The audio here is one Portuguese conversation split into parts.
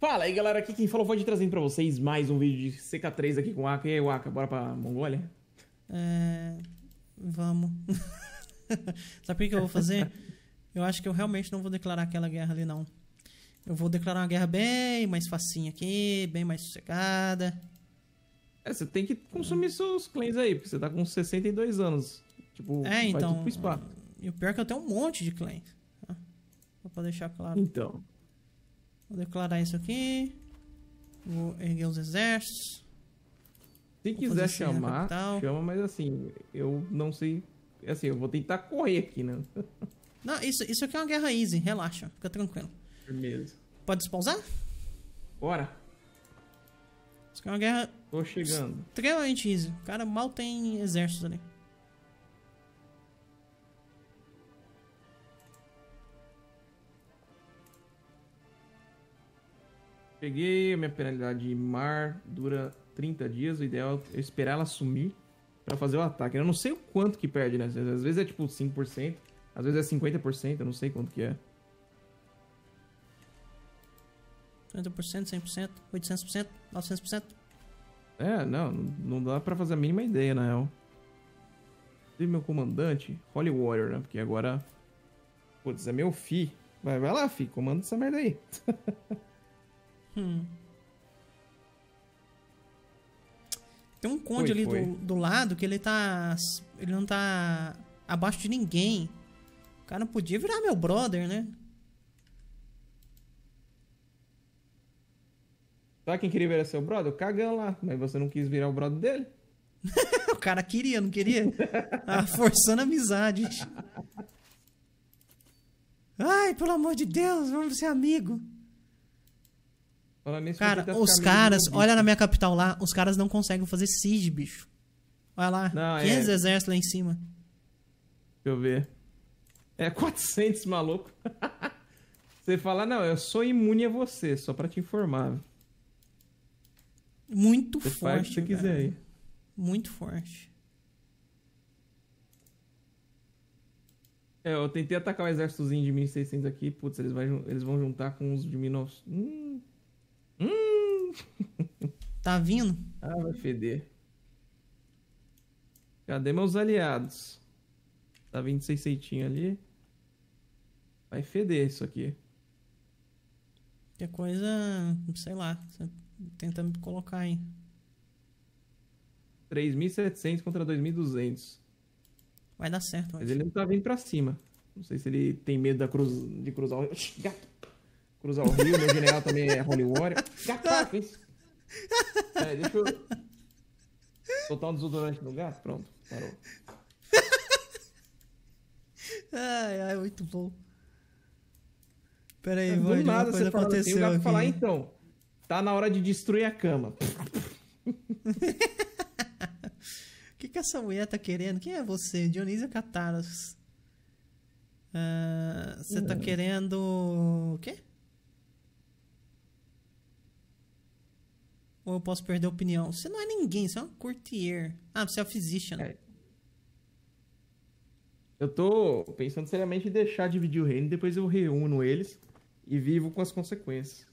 Fala aí galera, aqui quem falou foi de trazendo pra vocês mais um vídeo de CK3 aqui com o Aka. E aí, Aka, bora pra Mongólia? É. Vamos. Sabe o que eu vou fazer? eu acho que eu realmente não vou declarar aquela guerra ali, não. Eu vou declarar uma guerra bem mais facinha aqui, bem mais sossegada. É, você tem que consumir seus clãs aí, porque você tá com 62 anos. Tipo, é, vai então, tudo pro spa. E o pior é que eu tenho um monte de clãs. Tá? Só pra deixar claro. Então. Vou declarar isso aqui. Vou erguer os exércitos. Se quiser chamar, chama, mas assim, eu não sei. Assim, eu vou tentar correr aqui, né? Não, isso, isso aqui é uma guerra easy, relaxa, fica tranquilo. Beleza. Pode pausar? Bora. Isso aqui é uma guerra. Tô chegando. Extremamente easy. O cara mal tem exércitos ali. Peguei, a minha penalidade de mar dura 30 dias. O ideal é eu esperar ela sumir para fazer o ataque. Eu não sei o quanto que perde, né? Às vezes é tipo 5%, às vezes é 50%, tipo é eu não sei quanto que é. 50%, 100%, 800%, 900%. É, não, não dá pra fazer a mínima ideia, na real. E meu comandante, Holy Warrior, né? Porque agora. Putz, é meu Fi. Vai, vai lá, Fi, comanda essa merda aí. Hum. Tem um conde foi, ali foi. Do, do lado que ele tá. Ele não tá abaixo de ninguém. O cara não podia virar meu brother, né? Só quem queria virar seu brother? O cagão lá. Mas você não quis virar o brother dele? o cara queria, não queria? Ah, forçando amizade. Ai, pelo amor de Deus, vamos ser amigo. Cara, os caras, olha na minha capital lá, os caras não conseguem fazer siege, bicho. Olha lá, não, 500 é... exércitos lá em cima. Deixa eu ver. É 400, maluco. você fala, não, eu sou imune a você, só pra te informar. Muito você forte. Faz o que você quiser aí. Muito forte. É, eu tentei atacar o exércitozinho de 1600 aqui. Putz, eles, vai, eles vão juntar com os de 1900. Hum. Hum. Tá vindo? Ah, vai feder. Cadê meus aliados? Tá vindo seis seitinho ali. Vai feder isso aqui. Que coisa, sei lá, tenta me colocar aí. 3.700 contra 2.200. Vai dar certo. Mas acho. ele não tá vindo pra cima. Não sei se ele tem medo da cruz, de cruzar o... Gato! cruzar o rio. Meu general também é Holy Warrior. Capaz! É, deixa eu. Soltar um desodorante no gato. Pronto, parou. Ai, ai, muito bom. Pera aí, vou Do nada você fala assim, tem o gato aqui. falar, então, tá na hora de destruir a cama. O que, que essa mulher tá querendo? Quem é você? Dionísio Cataros. Ah, você tá hum. querendo... o quê? ou eu posso perder a opinião. Você não é ninguém, você é um courtier. Ah, você é physician. Né? É. Eu tô pensando seriamente em deixar dividir o reino, depois eu reúno eles e vivo com as consequências.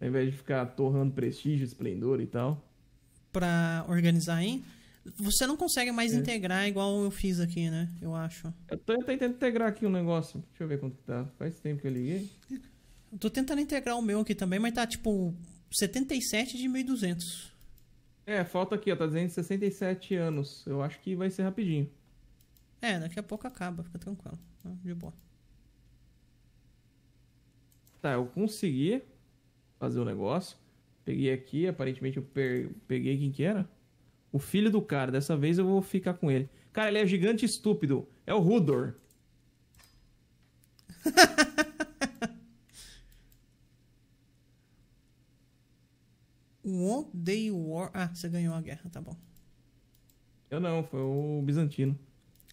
Ao invés de ficar torrando prestígio, esplendor e tal. Pra organizar, hein? Você não consegue mais é. integrar igual eu fiz aqui, né? Eu acho. Eu tô tentando integrar aqui o um negócio. Deixa eu ver quanto que tá. Faz tempo que eu liguei. Eu tô tentando integrar o meu aqui também, mas tá tipo 77 de 1200. É, falta aqui, ó, tá dizendo 67 anos. Eu acho que vai ser rapidinho. É, daqui a pouco acaba, fica tranquilo. De boa. Tá, eu consegui fazer o um negócio. Peguei aqui, aparentemente eu peguei quem que era? O filho do cara, dessa vez eu vou ficar com ele. Cara, ele é gigante estúpido. É o Rudor. Day War. Ah, você ganhou a guerra, tá bom. Eu não, foi o Bizantino.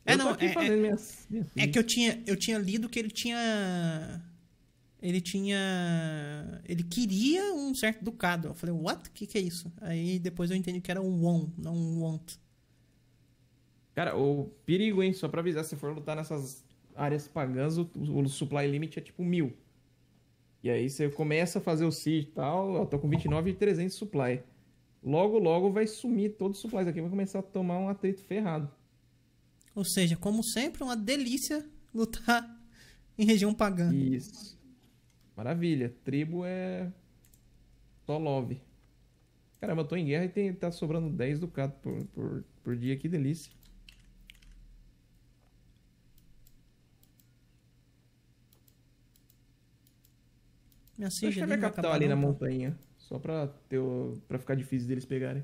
É, eu não, é, é, minhas, minhas é que eu tinha, eu tinha lido que ele tinha. Ele tinha. Ele queria um certo ducado. Eu falei, what? O que, que é isso? Aí depois eu entendi que era um won, não um want. Cara, o perigo, hein? Só pra avisar, se for lutar nessas áreas pagãs, o, o supply limit é tipo mil. E aí você começa a fazer o seed e tal, eu tô com 29 e 300 supply. Logo, logo vai sumir todos os supplies aqui, vai começar a tomar um atrito ferrado. Ou seja, como sempre, uma delícia lutar em região pagã. Isso. Maravilha. Tribo é só love. Caramba, eu tô em guerra e tem, tá sobrando 10 ducados por, por, por dia, que delícia. Me assiste é ali. minha capital ali na montanha. Só pra, ter, o- pra ficar difícil deles pegarem.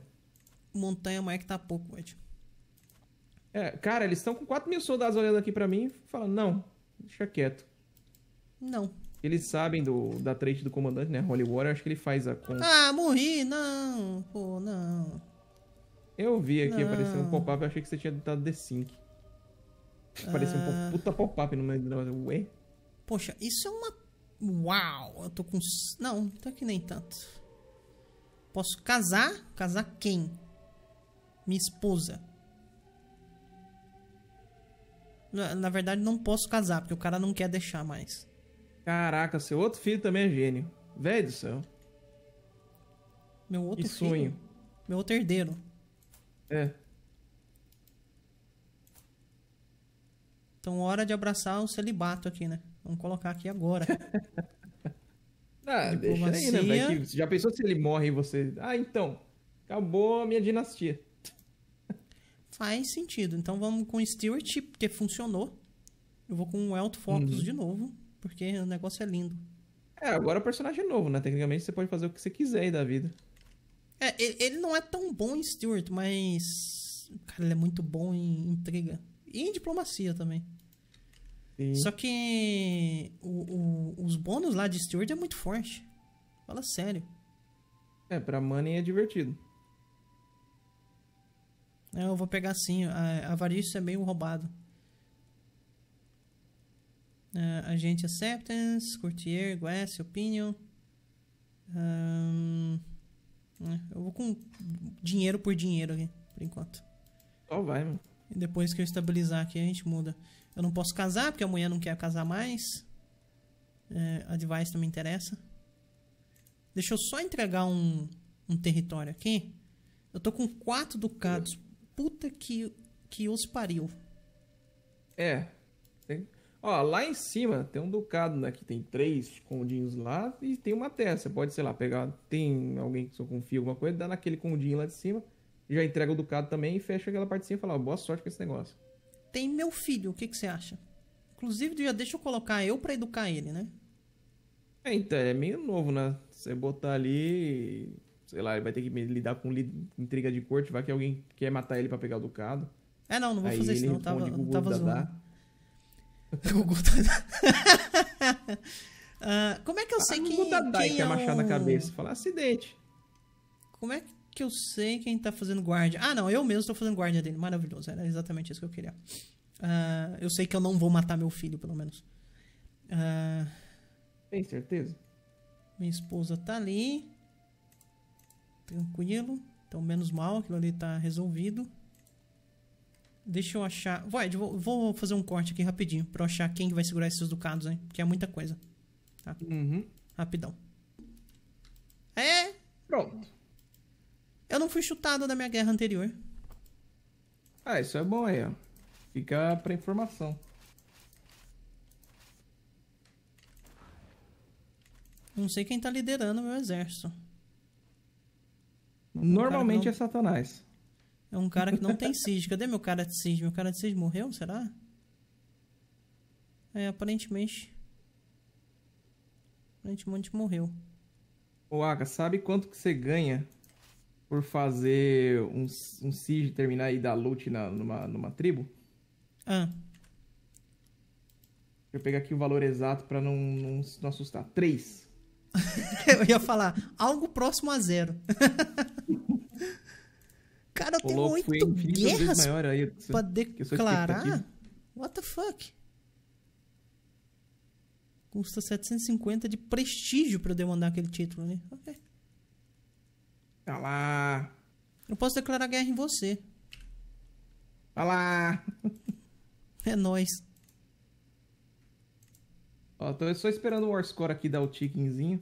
Montanha, mas é que tá pouco, Ed. É, cara, eles estão com 4 mil soldados olhando aqui pra mim e falando, não, deixa quieto. Não. Eles sabem do, da trade do comandante, né? Holy Water, acho que ele faz a conta. Ah, morri! Não! Pô, não. Eu vi aqui aparecer um pop-up, eu achei que você tinha dado The Sync. Apareceu um pop- ah. puta pop-up no meio do negócio. Ué? Poxa, isso é uma Uau, eu tô com... Não, tá aqui nem tanto. Posso casar? Casar quem? Minha esposa. Na, na verdade, não posso casar, porque o cara não quer deixar mais. Caraca, seu outro filho também é gênio. Velho do céu. Meu outro que filho. sonho. Meu outro herdeiro. É. Então, hora de abraçar o celibato aqui, né? Vamos colocar aqui agora. ah, deixa aí, né, véio, Já pensou se ele morre e você... Ah, então, acabou a minha dinastia. Faz sentido. Então vamos com Stewart, porque funcionou. Eu vou com o Elto Focus uhum. de novo, porque o negócio é lindo. É, agora o personagem é novo, né? Tecnicamente você pode fazer o que você quiser aí da vida. É, ele não é tão bom em Stewart, mas. Cara, ele é muito bom em intriga. E em diplomacia também. Sim. Só que o, o, os bônus lá de Steward é muito forte. Fala sério. É, pra Money é divertido. É, eu vou pegar sim. A, Avarício é meio roubado. a é, agente Acceptance, Courtier, Guess, Opinion. Um, é, eu vou com dinheiro por dinheiro aqui, por enquanto. Só oh, vai, mano. E depois que eu estabilizar aqui, a gente muda. Eu não posso casar, porque amanhã não quero casar mais. É, advice não me interessa. Deixa eu só entregar um, um território aqui. Eu tô com quatro ducados. Puta que, que os pariu. É. Tem... Ó, lá em cima tem um ducado, né? Que tem três condinhos lá e tem uma Você Pode, sei lá, pegar. Tem alguém que só confia alguma coisa, dá naquele condinho lá de cima, já entrega o ducado também e fecha aquela cima e fala: ó, boa sorte com esse negócio tem meu filho, o que, que você acha? Inclusive, já deixa eu colocar eu para educar ele, né? É, então, é meio novo, né? Você botar ali, sei lá, ele vai ter que lidar com intriga de corte, vai que alguém quer matar ele para pegar o ducado. É, não, não vou Aí fazer isso, não. Tava, Google tava zoando. Gugu Dadá. uh, como é que eu ah, sei que quem, Dadá é o... machado na cabeça? Falar acidente. Como é que que eu sei quem tá fazendo guarda. Ah, não, eu mesmo tô fazendo guarda dele. Maravilhoso, era exatamente isso que eu queria. Uh, eu sei que eu não vou matar meu filho, pelo menos. Uh, Tem certeza? Minha esposa tá ali. Tranquilo. Então, menos mal, aquilo ali tá resolvido. Deixa eu achar... Vai, vou, vou fazer um corte aqui rapidinho pra eu achar quem vai segurar esses ducados, hein? Porque é muita coisa. Tá? Uhum. Rapidão. É... Pronto. Eu não fui chutado da minha guerra anterior. Ah, isso é bom aí, ó. Fica pra informação. Não sei quem tá liderando o meu exército. É um Normalmente não... é Satanás. É um cara que não tem cis. Cadê meu cara de cis? Meu cara de cis morreu, será? É, aparentemente. Aparentemente morreu. Ô, Aga, sabe quanto que você ganha por fazer um, um siege terminar e dar loot na, numa, numa tribo. Ah. Deixa eu pegar aqui o valor exato para não, não, não, assustar. 3. eu ia falar algo próximo a zero. Cara, eu tenho oito guerras maior aí, pra declarar? What the fuck? Custa 750 de prestígio pra eu demandar aquele título, né? Ok. Tá lá. Eu posso declarar guerra em você. Tá lá. é nóis. Ó, tô só esperando o score aqui dar o tickinzinho.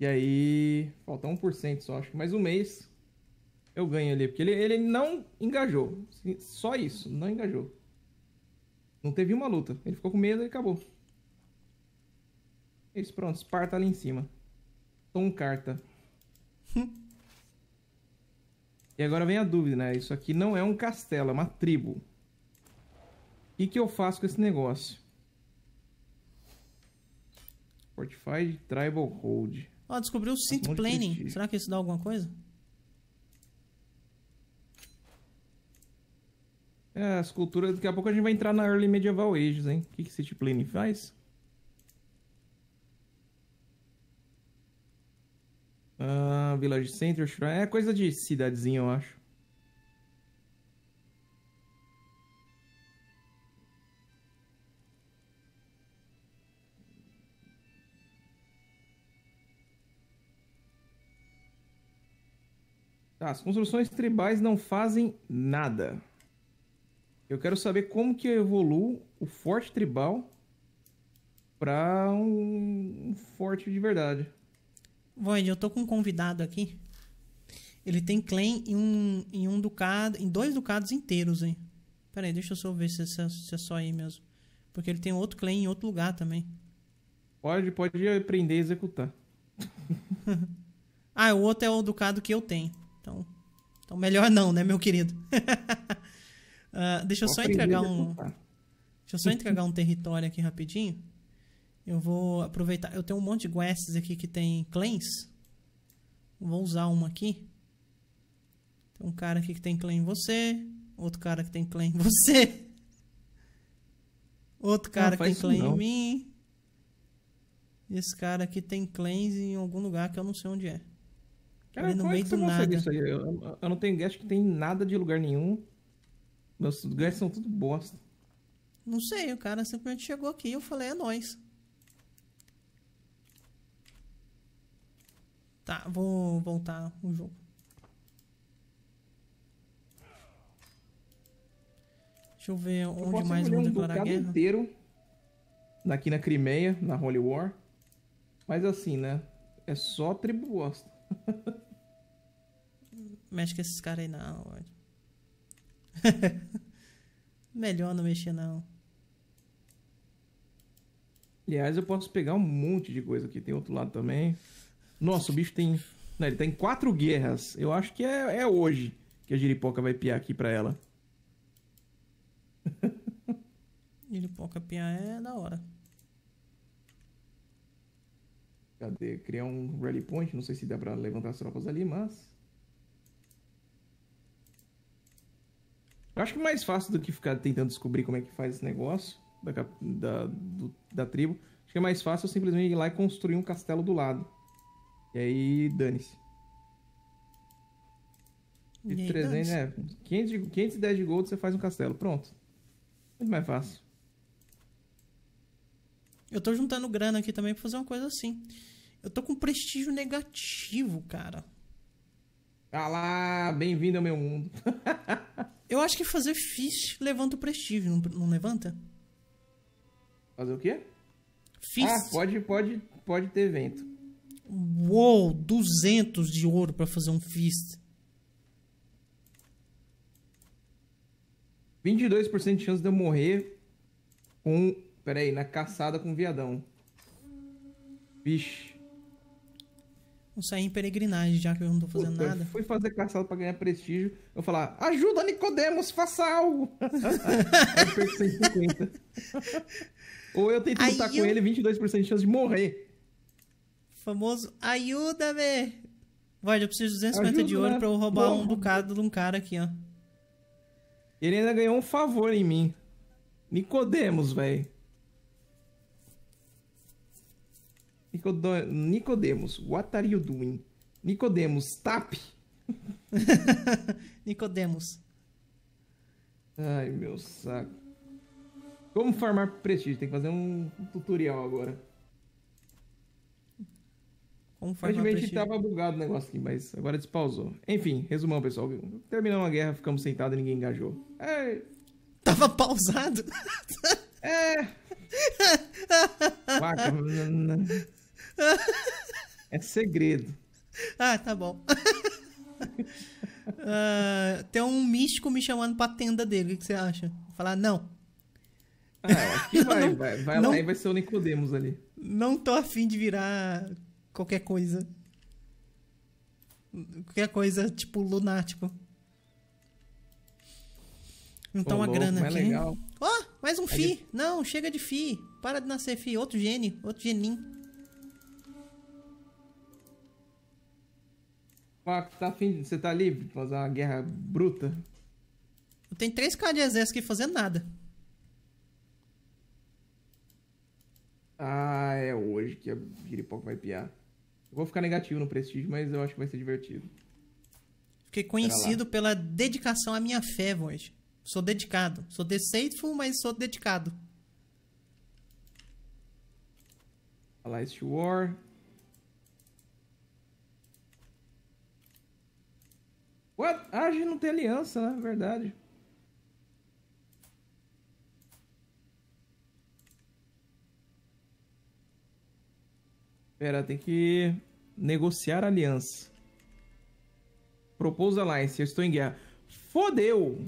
E aí, falta 1% só, acho que mais um mês eu ganho ali. Porque ele, ele não engajou. Só isso, não engajou. Não teve uma luta. Ele ficou com medo e acabou. É isso, pronto. Esparta ali em cima. Tom carta. E agora vem a dúvida, né? Isso aqui não é um castelo, é uma tribo. O que, eu faço com esse negócio? Fortified Tribal Hold. Ó, oh, descobriu o tá Synth Planning. Será que isso dá alguma coisa? É, as culturas... Daqui a pouco a gente vai entrar na Early Medieval Ages, hein? O que, que City Planning faz? Village Center, Shrine. É? é coisa de cidadezinha, eu acho. Tá, as construções tribais não fazem nada. Eu quero saber como que eu evoluo o forte tribal para um, um forte de verdade. Void, eu tô com um convidado aqui. Ele tem claim em um, em um ducado, em dois ducados inteiros, hein? Pera aí, deixa eu só ver se, é, é, se é só aí mesmo. Porque ele tem outro claim em outro lugar também. Pode, pode prender executar. ah, o outro é o ducado que eu tenho. Então, então melhor não, né, meu querido? uh, deixa eu só entregar um. Deixa eu só entregar um território aqui rapidinho. Eu vou aproveitar. Eu tenho um monte de quests aqui que tem claims. Vou usar uma aqui. Tem um cara aqui que tem claim em você. Outro cara que tem claim em você. Outro cara não, que tem claim não. em mim. Esse cara aqui tem claims em algum lugar que eu não sei onde é. Cara, não como meio é que nada. Isso aí? Eu, eu não tenho guest que tem nada de lugar nenhum. Meus guests são tudo bosta. Não sei, o cara simplesmente chegou aqui e eu falei, é nóis. Tá, vou voltar o jogo. Deixa eu ver eu onde mais vão declarar um a guerra. inteiro aqui na Crimeia, na Holy War. Mas assim, né? É só tribo bosta. Mexe com esses caras aí não, Melhor não mexer não. Aliás, eu posso pegar um monte de coisa aqui. Tem outro lado também. Nossa, o bicho tem. Não, né, ele tem quatro guerras. Eu acho que é, é hoje que a giripoca vai piar aqui pra ela. giripoca piar é da hora. Cadê? Criar um rally point. Não sei se dá pra levantar as tropas ali, mas. Eu acho que é mais fácil do que ficar tentando descobrir como é que faz esse negócio da, da, do, da tribo. Acho que é mais fácil eu simplesmente ir lá e construir um castelo do lado. E aí, dane-se. E, e né? 500, 510 de gold você faz um castelo. Pronto. Muito mais fácil. Eu tô juntando grana aqui também pra fazer uma coisa assim. Eu tô com prestígio negativo, cara. Ah lá, bem-vindo ao meu mundo. eu acho que fazer fish levanta o prestígio, não, levanta? Fazer o quê? Fis. Ah, pode, pode, pode ter evento. Uou, 200 de ouro para fazer um fist. 22% de chance de eu morrer com. Pera aí, na caçada com viadão. Vixe. Vou sair em peregrinagem já que eu não tô fazendo Puta, nada. Eu fui fazer caçada pra ganhar prestígio. Eu falar, ajuda Nicodemos, faça algo! eu perco 150. Ou eu tento lutar eu... com ele, 22% de chance de morrer famoso ajuda-me. Void, eu preciso de 250 Ajuda, de ouro né? pra eu roubar um bocado de um cara aqui, ó. Ele ainda ganhou um favor em mim. Nicodemos, velho. Nicod Nicodemos, what are you doing? Nicodemos, tap. Nicodemos. Ai, meu saco. Como farmar prestígio? Tem que fazer um tutorial agora. Um Aparentemente tava bugado o negócio aqui, mas agora despausou. Enfim, resumão, pessoal. Terminamos a guerra, ficamos sentados e ninguém engajou. É... Tava pausado? é. é segredo. Ah, tá bom. uh, tem um místico me chamando pra tenda dele. O que você acha? falar, não. Ah, é, aqui vai, não, vai, vai não, lá e vai ser o Nicodemos ali. Não tô afim de virar qualquer coisa. Qualquer coisa, tipo, lunático. Então Pô, a grana aqui. Legal. Ó, oh, mais um fi. Não, chega de fi. Para de nascer fi. Outro gene, outro geninho. Marco, tá afim, você tá livre pra fazer uma guerra bruta? Eu tenho 3k de exército aqui fazendo nada. Ah, é hoje que a giripoca vai piar. Eu vou ficar negativo no prestígio, mas eu acho que vai ser divertido. Fiquei conhecido pela dedicação à minha fé, voz. Sou dedicado. Sou deceitful, mas sou dedicado. Allies to War. What? Ah, a gente não tem aliança, né? Verdade. Pera, tem que negociar aliança. Propôs alliance, eu estou em guerra. Fodeu!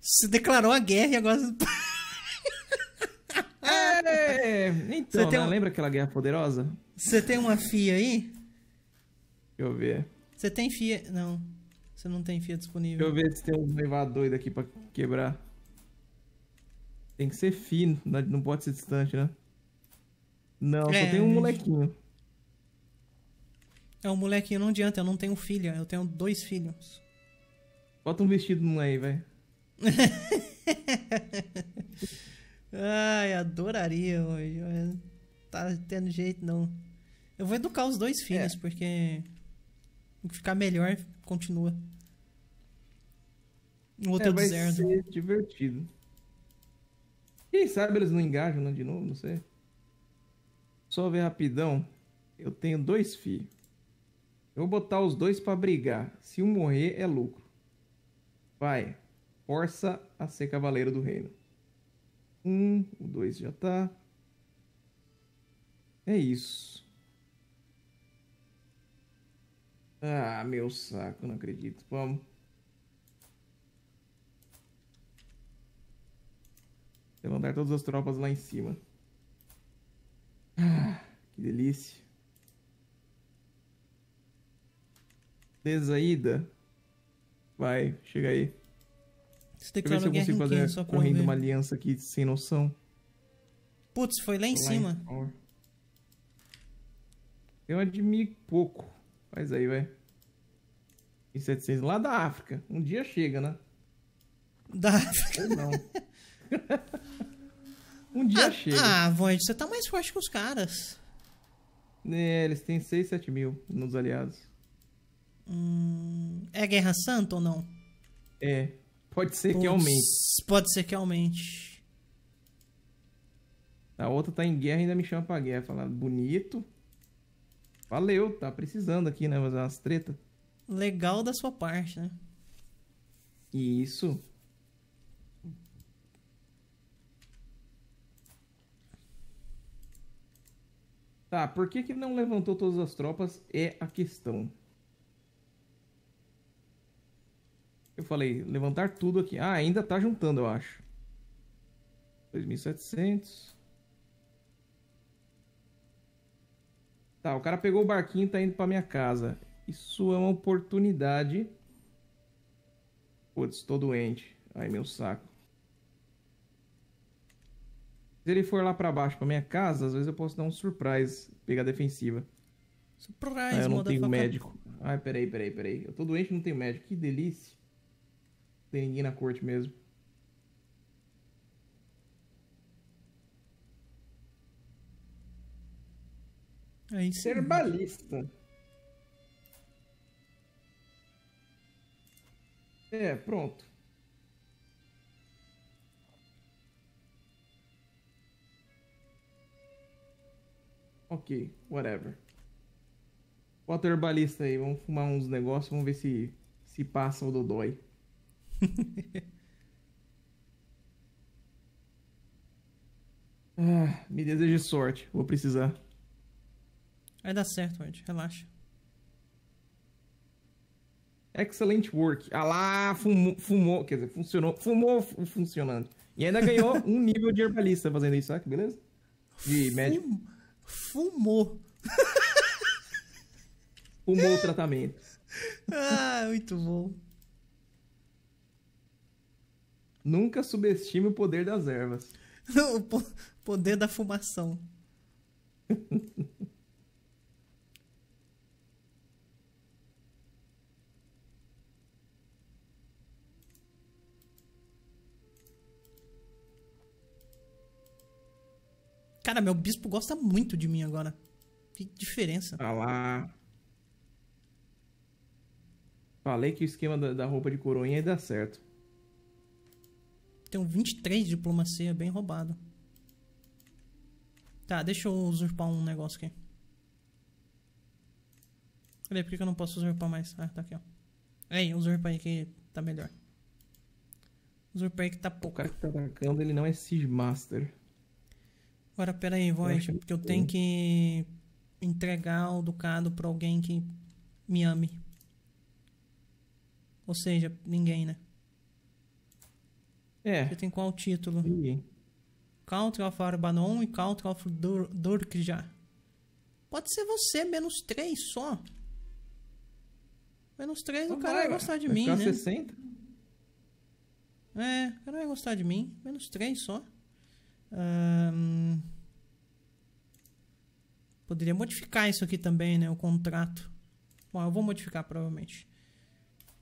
Você declarou a guerra e agora... é, então, né? um... lembra aquela guerra poderosa? Você tem uma FIA aí? Deixa eu ver. Você tem FIA? Não. Você não tem FIA disponível. Deixa eu ver se tem um levar doido aqui pra quebrar. Tem que ser fino, não pode ser distante, né? Não, é, só tem um né? molequinho. É um moleque, não adianta, eu não tenho filha, eu tenho dois filhos. Bota um vestido no aí, velho. Ai, adoraria hoje. Tá tendo jeito, não. Eu vou educar os dois filhos, é. porque o que ficar melhor continua. O outro é, é vai ser divertido. Quem sabe eles não engajam né, de novo, não sei. Só ver rapidão. Eu tenho dois filhos. Eu vou botar os dois para brigar. Se um morrer, é lucro. Vai. Força a ser cavaleiro do reino. Um, o dois já tá. É isso. Ah, meu saco, não acredito. Vamos. Eu mandar todas as tropas lá em cima. Ah, que delícia. Desaída. Vai, chega aí. Você tem que ver se eu consigo fazer correndo uma aliança aqui sem noção. Putz, foi lá em lá cima. Em... Eu admiro pouco. Mas aí, vai. E 700 lá da África. Um dia chega, né? Da África? Ou não. um dia ah, chega. Ah, Void, você tá mais forte que os caras. É, eles têm 6, 7 mil nos aliados. Hum, é Guerra Santa ou não? É. Pode ser Puts, que aumente. Pode ser que aumente. A outra tá em guerra e ainda me chama pra guerra. fala bonito. Valeu, tá precisando aqui, né? Fazer umas tretas. Legal da sua parte, né? Isso. Tá, por que, que não levantou todas as tropas é a questão. falei, levantar tudo aqui. Ah, ainda tá juntando, eu acho. 2.700. Tá, o cara pegou o barquinho e tá indo pra minha casa. Isso é uma oportunidade. Putz, tô doente. Ai, meu saco. Se ele for lá pra baixo pra minha casa, às vezes eu posso dar um surprise. Pegar defensiva. Surprise, ah, eu não tenho médico. Ai, peraí, peraí, peraí. Eu tô doente não tenho médico. Que delícia. Tem ninguém na corte mesmo. É isso Ser Herbalista. É, pronto. Ok, whatever. Bota herbalista aí, vamos fumar uns negócios, vamos ver se se passa o Dodói. ah, me deseje sorte, vou precisar. Vai dar certo, Ed, relaxa. Excellent work. Ah lá, fumou, fumou, quer dizer, funcionou, fumou funcionando. E ainda ganhou um nível de herbalista fazendo isso, aqui, Beleza? De Fum, médico. Fumou. Fumou o tratamento. Ah, muito bom. Nunca subestime o poder das ervas. o poder da fumação. Cara, meu bispo gosta muito de mim agora. Que diferença. Ah lá. Falei que o esquema da roupa de coroinha ia dar certo. Tenho 23 de diplomacia, é bem roubado. Tá, deixa eu usurpar um negócio aqui. Cadê? Por que eu não posso usurpar mais? Ah, tá aqui, ó. Ei, usurpa aí que tá melhor. Usurpa aí que tá pouco. O cara que tá atacando, ele não é master Agora, pera aí, Void, porque eu tenho é. que entregar o ducado pra alguém que me ame. Ou seja, ninguém, né? É. Você tem qual título? Ninguém. Country of Arbanon e Country of Dur Durkja. Pode ser você, menos 3 só. Menos 3 o então cara vai gostar de vai mim, né? 60? É, o cara vai gostar de mim. Menos 3 só. Hum... Poderia modificar isso aqui também, né? O contrato. Bom, eu vou modificar provavelmente.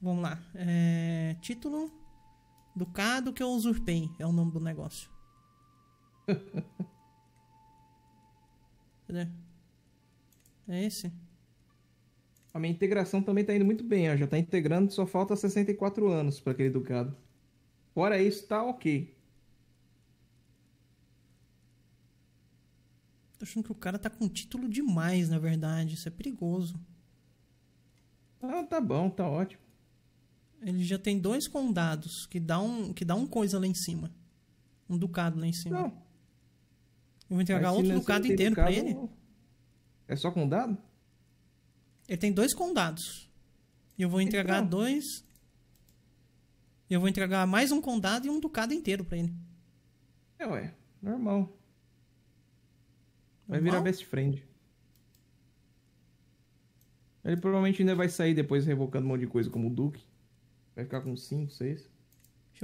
Vamos lá. É... Título. Ducado que eu usurpei é o nome do negócio. Cadê? É esse? A minha integração também tá indo muito bem, ó. Já tá integrando, só falta 64 anos para aquele ducado. Fora isso, tá ok. Tô achando que o cara tá com título demais, na verdade. Isso é perigoso. Ah, tá bom, tá ótimo. Ele já tem dois condados que dá um, que dá um coisa lá em cima. Um ducado lá em cima. Não. Eu vou entregar outro ducado inteiro ducado, pra ele. É só condado? Ele tem dois condados. E eu vou então. entregar então. dois. Eu vou entregar mais um condado e um ducado inteiro pra ele. É, ué. Normal. normal? Vai virar best friend. Ele provavelmente ainda vai sair depois revocando um monte de coisa como o Duque. Vai ficar com 5, 6? Deixa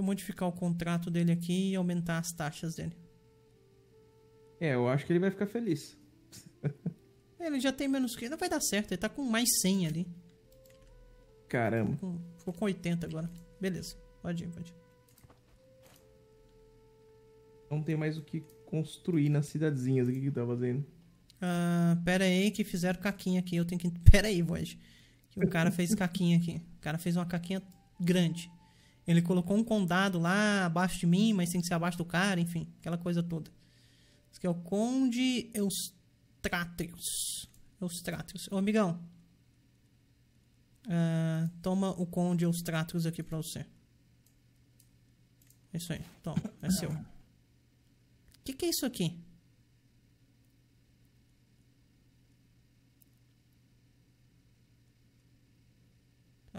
eu modificar o contrato dele aqui e aumentar as taxas dele. É, eu acho que ele vai ficar feliz. É, ele já tem menos que. Não vai dar certo, ele tá com mais 100 ali. Caramba. Ficou com, ficou com 80 agora. Beleza, pode ir, pode ir. Não tem mais o que construir nas cidadezinhas aqui que tá fazendo. Ah, pera aí que fizeram caquinha aqui. Eu tenho que. Pera aí, Void. Que o cara fez caquinha aqui. O cara fez uma caquinha grande. Ele colocou um condado lá abaixo de mim, mas tem que ser abaixo do cara, enfim, aquela coisa toda. Esse aqui é o Conde Eustrátrios. Eustrátrios. Ô, amigão. Uh, toma o Conde Eustrátrios aqui pra você. É isso aí, toma, é seu. O que, que é isso aqui?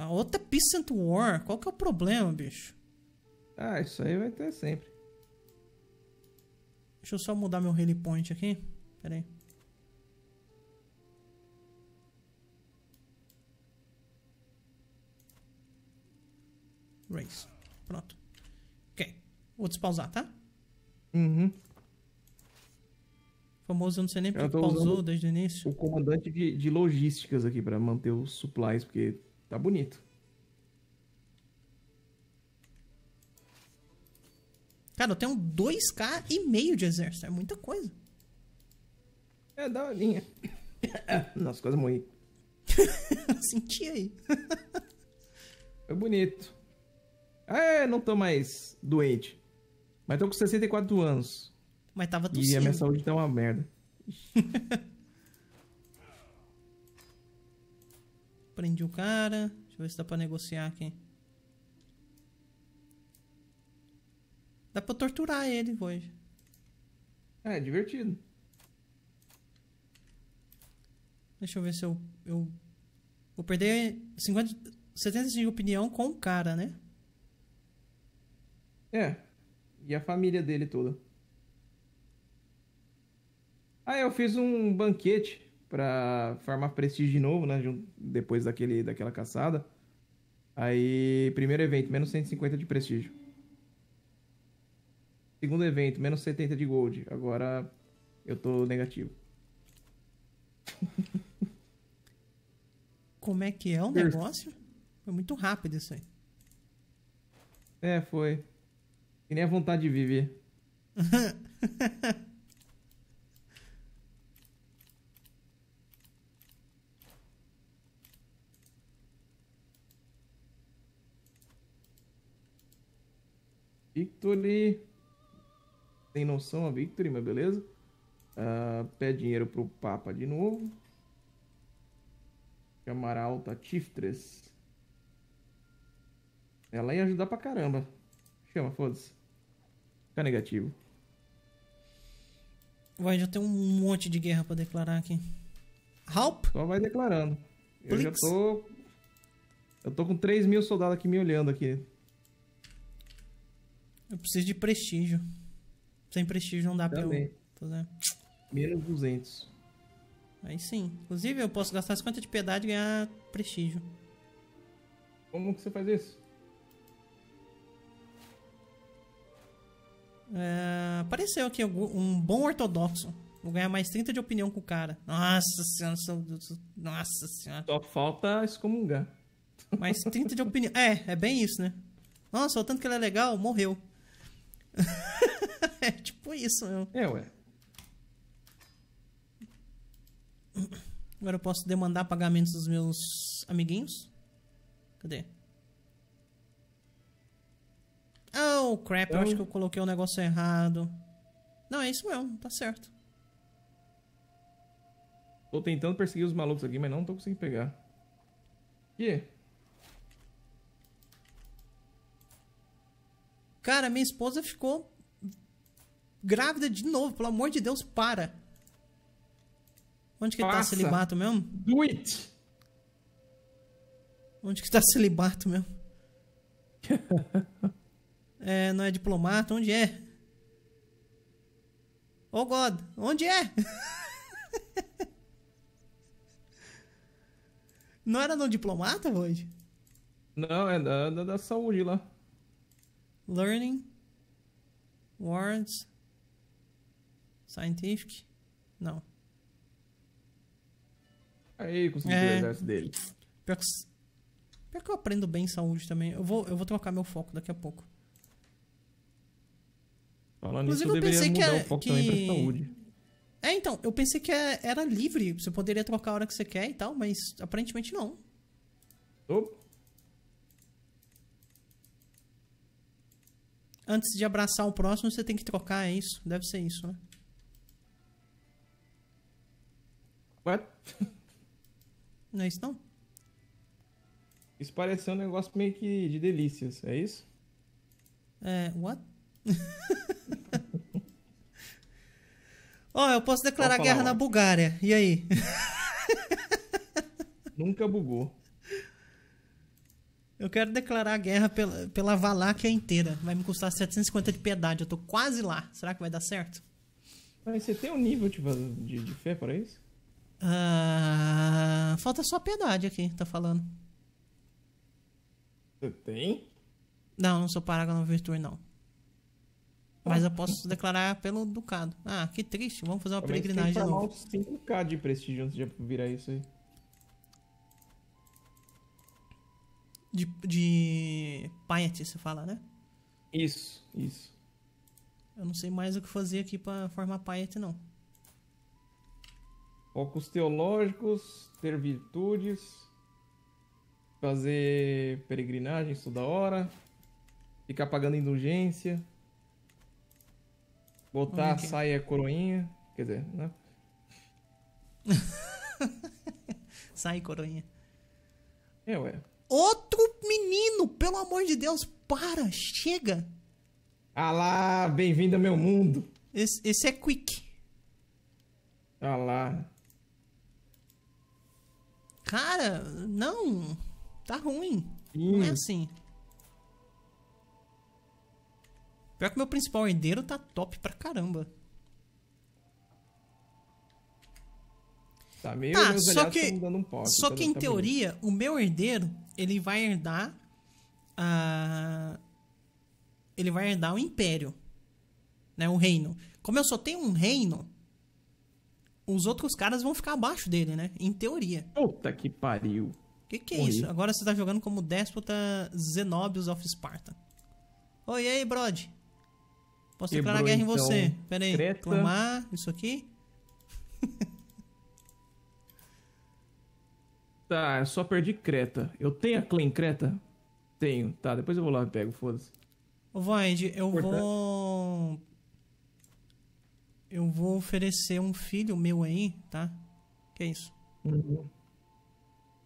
outra é Peace and War. Qual que é o problema, bicho? Ah, isso aí vai ter sempre. Deixa eu só mudar meu rally point aqui. Pera aí. Race. Pronto. Ok. Vou despausar, tá? Uhum. O famoso, eu não sei nem porque pausou desde o início. O comandante de, de logísticas aqui para manter os supplies, porque Tá bonito. Cara, eu tenho 2k e meio de exército. É muita coisa. É, dá uma linha. Nossa, quase morri. Senti aí. Foi bonito. É, não tô mais doente. Mas tô com 64 anos. Mas tava tossindo. E a minha saúde tá uma merda. Prendi o cara. Deixa eu ver se dá pra negociar aqui. Dá pra torturar ele hoje. É, é divertido. Deixa eu ver se eu... Eu vou perder 50, 70 de opinião com o cara, né? É. E a família dele toda. Ah, eu fiz um banquete para farmar prestígio de novo, né? Depois daquele, daquela caçada. Aí, primeiro evento, menos 150 de prestígio. Segundo evento, menos 70 de gold. Agora eu tô negativo. Como é que é o negócio? Foi muito rápido isso aí. É, foi. E nem a vontade de viver. Victory. Tem noção a Victory, mas beleza. Uh, ah, pede dinheiro pro Papa de novo. chamar Alta Tiftres. Ela ia ajudar pra caramba. Chama, foda-se. Fica negativo. Vai, já tem um monte de guerra pra declarar aqui. Help? Só vai declarando. Blix. Eu já tô. Eu tô com 3 mil soldados aqui me olhando aqui. Eu preciso de prestígio. Sem prestígio não dá Também. pra eu fazer. Menos 200. Aí sim. Inclusive, eu posso gastar 50 de piedade e ganhar prestígio. Como que você faz isso? É... apareceu aqui um bom ortodoxo. Vou ganhar mais 30 de opinião com o cara. Nossa senhora. Nossa senhora. Só falta excomungar. Mais 30 de opinião. É, é bem isso, né? Nossa, o tanto que ele é legal, morreu. é tipo isso mesmo. É, ué. Agora eu posso demandar pagamentos dos meus amiguinhos? Cadê? Oh, crap, eu, eu então- acho que eu coloquei o um negócio errado. Não, é isso mesmo, tá certo. Tô tentando perseguir os malucos aqui, mas não tô conseguindo pegar. E yeah. Cara, minha esposa ficou grávida de novo, pelo amor de Deus, para. Onde que tá Passa. tá celibato mesmo? Do it! Onde que tá celibato mesmo? é, não é diplomata? Onde é? Oh God, onde é? não era no diplomata, hoje? Não, é da, da, da saúde lá learning, words, scientific, não. Aí, conseguiu é... o exército dele. Pior que... Pior que eu aprendo bem saúde também. Eu vou, eu vou trocar meu foco daqui a pouco. Falando Inclusive, nisso, eu, pensei mudar que é, o foco que... também pra saúde. É, então, eu pensei que é, era livre, você poderia trocar a hora que você quer e tal, mas aparentemente não. Opa, antes de abraçar o próximo, você tem que trocar, é isso? Deve ser isso, né? What? Não é isso não? Isso parece ser um negócio meio que de delícias, é isso? É, what? Ó, oh, eu posso declarar guerra lá. na Bulgária, e aí? Nunca bugou. Eu quero declarar guerra pela, pela Valáquia inteira. Vai me custar 750 de piedade. Eu tô quase lá. Será que vai dar certo? Mas você tem um nível tipo, de, de fé para isso? Ah, falta só piedade aqui, tá falando. Você tem? Não, não sou parágono virtude, não. Mas eu ah. posso declarar pelo ducado. Ah, que triste. Vamos fazer uma Também peregrinagem. Tem que de novo. 5k de prestígio antes de virar isso aí. de, de se fala, né? Isso, isso. Eu não sei mais o que fazer aqui para formar Piety, não. Focos teológicos, ter virtudes, fazer peregrinagens toda hora, ficar pagando indulgência, botar a saia coroinha, quer dizer, né? Sai, coroinha. É, ué. Outro menino, pelo amor de Deus, para, chega. Alá, bem-vindo ao meu mundo. Esse, esse é Quick. Alá. Cara, não. Tá ruim. Sim. Não é assim. Pior que meu principal herdeiro tá top pra caramba. Tá, meio tá, só que, dando um pote, só então que em teoria, o meu herdeiro, ele vai herdar a... Ah, ele vai herdar o império, né? O reino. Como eu só tenho um reino, os outros caras vão ficar abaixo dele, né? Em teoria. Puta que pariu. Que que é Morri. isso? Agora você tá jogando como déspota Zenobius of Sparta. Oi, aí, brod. Posso declarar guerra então, em você. Pera aí. Creta. Clamar, isso aqui. Tá, eu é só perdi Creta. Eu tenho a Clean Creta? Tenho. Tá, depois eu vou lá e pego, foda-se. Ô, Void, eu vou. Eu vou oferecer um filho meu aí, tá? Que é isso? Uhum.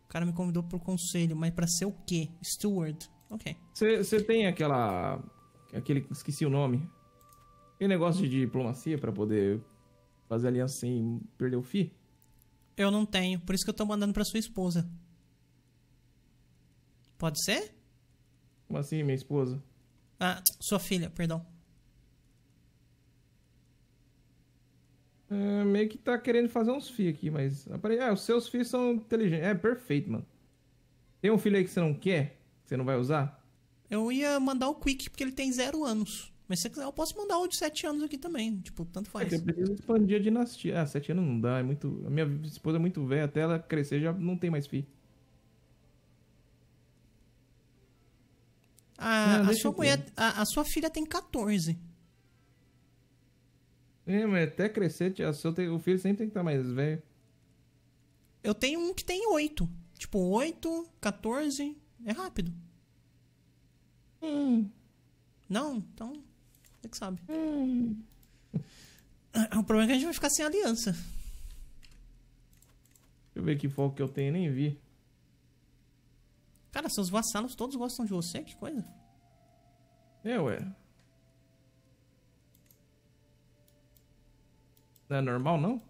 O cara me convidou pro conselho, mas pra ser o quê? Steward. Ok. Você tem aquela. Aquele. Esqueci o nome. Aquele negócio de diplomacia pra poder fazer aliança sem perder o FI? Eu não tenho, por isso que eu tô mandando pra sua esposa. Pode ser? Como assim, minha esposa? Ah, sua filha, perdão. É, meio que tá querendo fazer uns fios aqui, mas. Ah, os seus filhos são inteligentes. É perfeito, mano. Tem um filho aí que você não quer? Que você não vai usar? Eu ia mandar o Quick porque ele tem zero anos. Mas se você quiser, eu posso mandar o de 7 anos aqui também. Tipo, tanto faz. É, eu preciso expandir a dinastia. Ah, 7 anos não dá, é muito. A minha esposa é muito velha, até ela crescer já não tem mais filho. A, não, ah, a sua mulher. A, a, sua filha tem 14. É, mas até crescer, a seu, o filho sempre tem que estar tá mais velho. Eu tenho um que tem 8. Tipo, 8, 14. É rápido. Hum. Não, então. Você é que sabe. Hum. Ah, o problema é que a gente vai ficar sem aliança. Deixa eu ver que foco que eu tenho, nem vi. Cara, seus vassalos todos gostam de você? Que coisa. É, ué. Não é normal, não?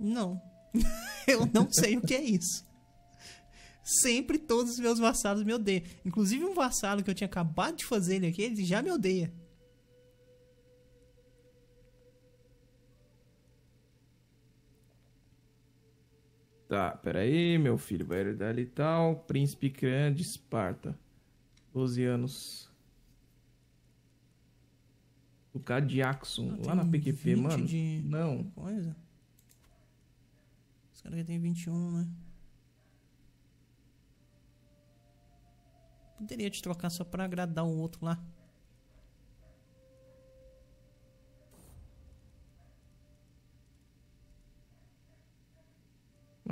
Não. eu não sei o que é isso. Sempre todos os meus vassalos me odeiam. Inclusive um vassalo que eu tinha acabado de fazer ele aqui, ele já me odeia. Tá, peraí, meu filho vai herdar e tal. Príncipe Crã de Esparta. 12 anos. O axon ah, lá na PQP, mano. De... Não. Coisa. Os caras aqui tem 21, né? Poderia te trocar só pra agradar um outro lá.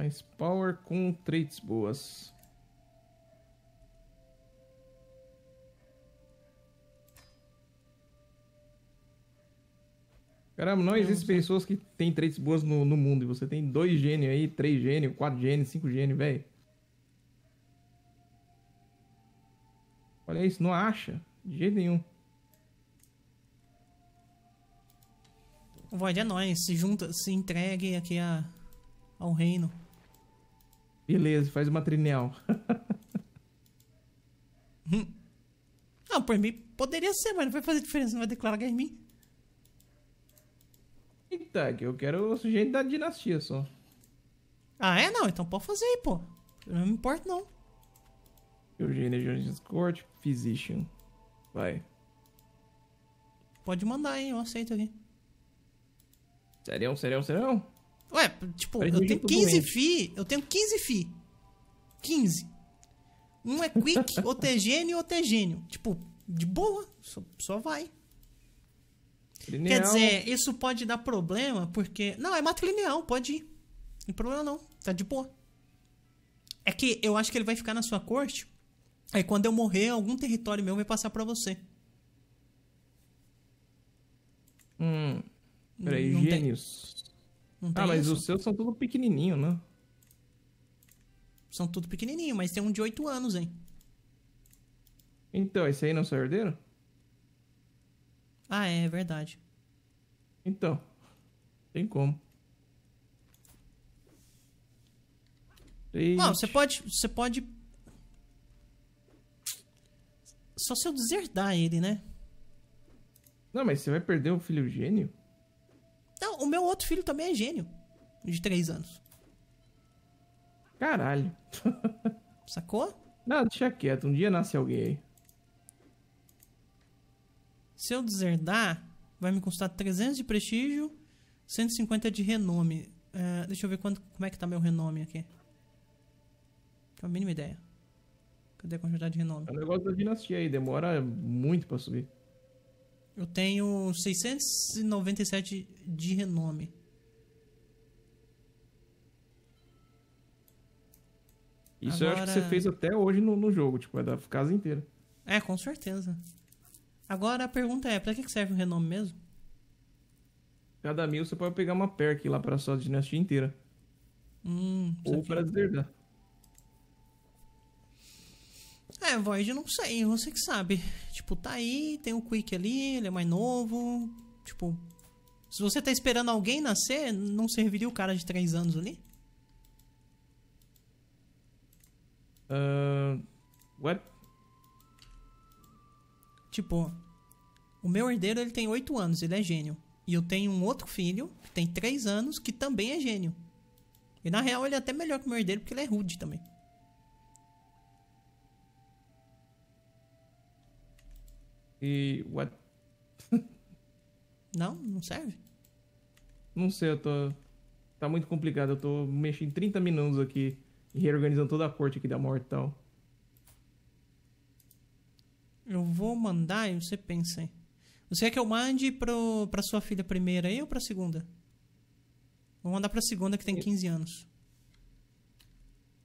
Mais power com traits boas. Caramba, não existem pessoas que têm traits boas no, no mundo. E você tem dois gênios aí, três gênios, quatro gênios, cinco gênios, velho. Olha isso, não acha. De jeito nenhum. Void é nóis, se junta, se entregue aqui a, ao reino. Beleza, faz uma trineal. Não, por mim poderia ser, mas não vai fazer diferença, não vai declarar guerra em mim. Eita, que eu quero o sujeito da dinastia só. Ah, é? Não, então pode fazer aí, pô. Eu não me importo, não. Eugênio Jones Court, Physician. Vai. Pode mandar, hein? Eu aceito aqui. Serião, serião, serião? Ué, tipo, eu tenho 15 tá FI, eu tenho 15 FI. 15. Um é quick, outro é gênio, outro é gênio. Tipo, de boa, só, só vai. Lineal. Quer dizer, isso pode dar problema, porque. Não, é matrilineal, pode ir. Não tem problema não, tá de boa. É que eu acho que ele vai ficar na sua corte. Aí quando eu morrer, algum território meu vai passar pra você. Hum. Peraí, gênios. Tem. Não ah, mas isso? os seus são tudo pequenininho, né? São tudo pequenininho, mas tem um de 8 anos, hein? Então, esse aí não é seu herdeiro? Ah, é, é verdade. Então, tem como. Três. Não, você pode. Você pode. Só se eu deserdar ele, né? Não, mas você vai perder o filho gênio? Não, o meu outro filho também é gênio. De três anos. Caralho. Sacou? Não, deixa quieto. Um dia nasce alguém aí. Se eu deserdar, vai me custar 300 de prestígio, 150 de renome. Uh, deixa eu ver quanto, como é que tá meu renome aqui. Tenho a mínima ideia. Cadê a quantidade de renome? É o negócio da dinastia aí. Demora muito pra subir. Eu tenho 697 de renome. Isso Agora... eu acho que você fez até hoje no, no jogo, tipo, é da casa inteira. É, com certeza. Agora a pergunta é, pra que serve o renome mesmo? Cada mil você pode pegar uma perk lá pra sua dinastia inteira. Hum, Ou pra deserdar. É, Void não sei, você que sabe. Tipo, tá aí, tem o Quick ali, ele é mais novo. Tipo, se você tá esperando alguém nascer, não serviria o cara de 3 anos ali? Uh, what? Tipo, o meu herdeiro ele tem 8 anos, ele é gênio. E eu tenho um outro filho, que tem 3 anos, que também é gênio. E na real ele é até melhor que o meu herdeiro porque ele é rude também. E. What? não, não serve? Não sei, eu tô. Tá muito complicado. Eu tô mexendo 30 minutos aqui e reorganizando toda a corte aqui da Mortal. Eu vou mandar e você pensa aí. Você quer que eu mande pro, pra sua filha primeira aí ou pra segunda? Vou mandar pra segunda que tem 15 anos.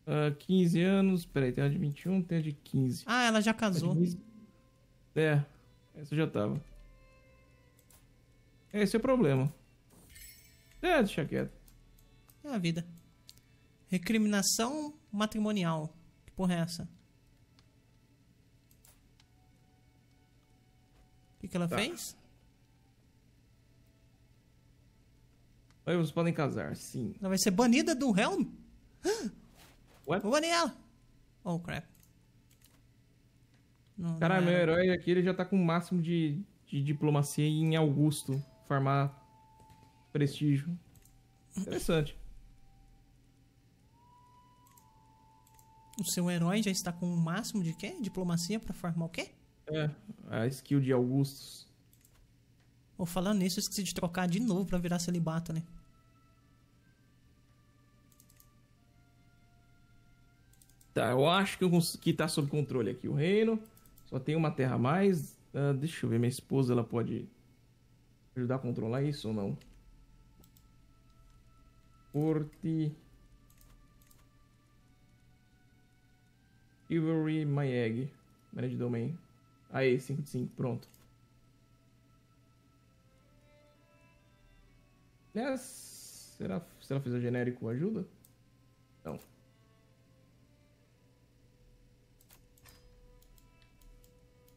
Uh, ah, 15 anos, peraí, tem a de 21, tem a de 15. Ah, ela já casou. É. Essa já tava. Esse é o problema. É, deixa quieto. É a vida. Recriminação matrimonial. Que porra é essa? O que, que ela tá. fez? Aí vocês podem casar, sim. Ela vai ser banida do Helm? What? Vou banir ela. Oh, crap. Não, Cara, meu herói aqui ele já tá com o máximo de, de diplomacia em Augusto. Farmar prestígio. Interessante. O seu herói já está com o máximo de quê? Diplomacia para farmar o quê? É, a skill de Augustus. Vou falando nisso, eu esqueci de trocar de novo para virar celibato, né? Tá, eu acho que, eu que tá sob controle aqui o reino. Só tem uma terra a mais. Uh, deixa eu ver, minha esposa ela pode ajudar a controlar isso ou não? Forte. Ivory My Egg. Manage Domain. Aê, 5 de 5, pronto. Aliás, é, será, que ela o genérico ajuda? Não.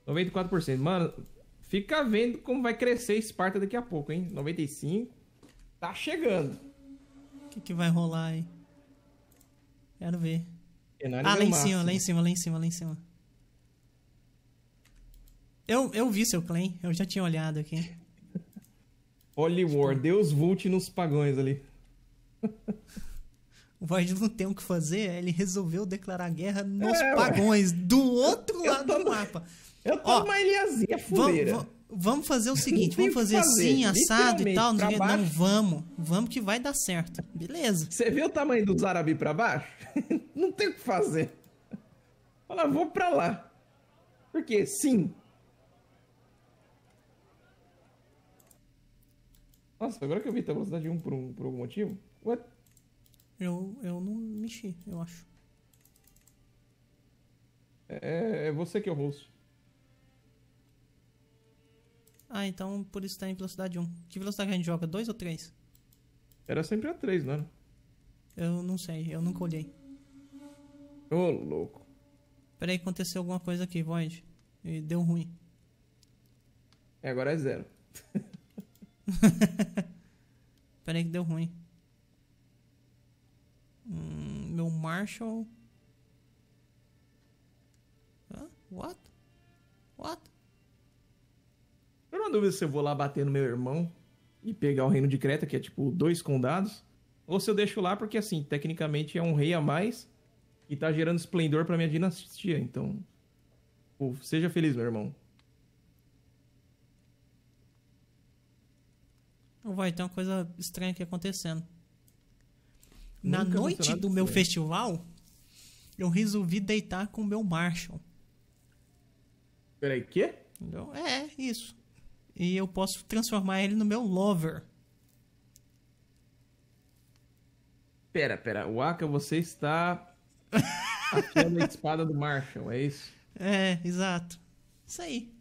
94%. Mano, fica vendo como vai crescer Esparta daqui a pouco, hein? 95%. Tá chegando. O que, que vai rolar, aí Quero ver. ah, lá em máximo. cima, lá em cima, lá em cima, lá em cima. Eu, eu vi seu claim, eu já tinha olhado aqui. Hollywood, tá. Deus Vult nos pagões ali. O Void não tem o que fazer, ele resolveu declarar guerra nos é, pagões, ué. do outro lado do mapa. Eu tô Ó, uma ilhazinha fuleira. Vamos, fazer o seguinte, vamos fazer, fazer, assim, assado e tal. Não, não, vamos. Vamos que vai dar certo. Beleza. Você viu o tamanho do Zarabi pra baixo? não tem o que fazer. Fala, vou pra lá. Porque sim. Nossa, agora que eu vi, tá velocidade de 1 por, um, por algum motivo? What? Eu, eu não mexi, eu acho. É, é, é você que é o ah, então por isso tá em velocidade 1. Que velocidade a gente joga? 2 ou 3? Era sempre a 3, não Eu não sei, eu nunca olhei. Ô, oh, louco. Peraí, aconteceu alguma coisa aqui, Void. E deu ruim. É, agora é zero. Peraí que deu ruim. Hum, meu Marshall... Hã? What? What? Tô na dúvida se eu vou lá bater no meu irmão e pegar o reino de Creta, que é tipo dois condados, ou se eu deixo lá porque assim, tecnicamente é um rei a mais e tá gerando esplendor para minha dinastia, então pô, seja feliz, meu irmão. Não vai, tem uma coisa estranha aqui acontecendo. Nunca Na noite do meu festival, eu resolvi deitar com o meu Marshall. Peraí, quê? É, isso e eu posso transformar ele no meu lover. Pera, pera, o Aka você está achando a espada do Marshall, é isso? É, exato. Isso aí.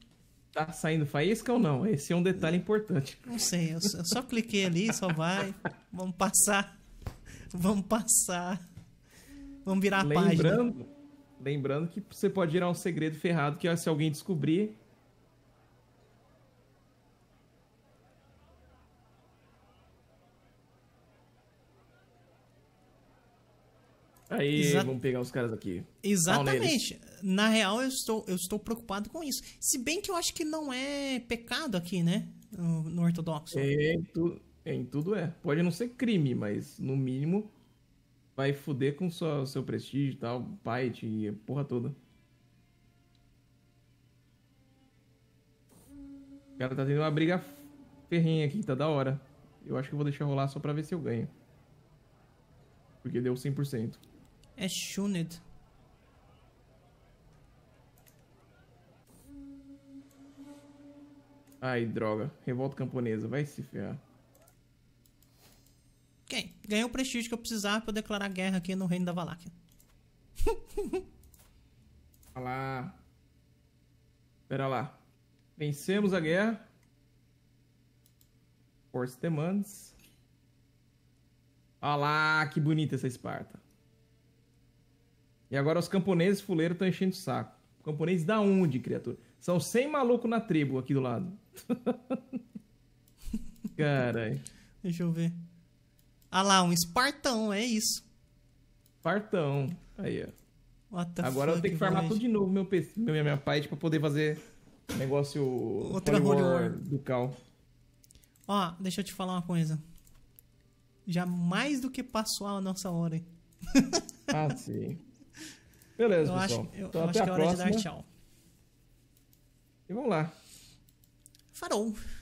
Tá saindo faísca ou não? Esse é um detalhe importante. Não sei, eu só, eu só cliquei ali, só vai. Vamos passar. Vamos passar. Vamos virar a página. Lembrando que você pode virar um segredo ferrado que se alguém descobrir, Aí Exa vamos pegar os caras aqui. Exatamente. Na real, eu estou, eu estou preocupado com isso. Se bem que eu acho que não é pecado aqui, né? No, no ortodoxo. É, em, tu, é, em tudo é. Pode não ser crime, mas no mínimo vai foder com sua, seu prestígio e tal, pai, te porra toda. O cara tá tendo uma briga ferrenha aqui, tá da hora. Eu acho que eu vou deixar rolar só pra ver se eu ganho. Porque deu 100%. É Shuned. Ai, droga. Revolta camponesa. Vai se ferrar. Ok. Ganhei o prestígio que eu precisava pra eu declarar guerra aqui no reino da Valáquia. lá. Pera lá. Vencemos a guerra. Force demands. Olha lá, que bonita essa Esparta. E agora os camponeses fuleiros estão enchendo o saco. Camponeses da onde, criatura? São 100 malucos na tribo aqui do lado. Caralho. Deixa eu ver. Ah lá, um espartão, é isso. Espartão. Aí, ó. Agora eu tenho que farmar tudo de novo meu PC, minha, minha parte pra poder fazer negócio Outra Holy War do Cal. Ó, deixa eu te falar uma coisa. Já mais do que passou a nossa hora, hein? ah, sim. Beleza, eu pessoal. Acho, eu, então, eu até acho a que é hora próxima. de dar tchau. E vamos lá. Farol.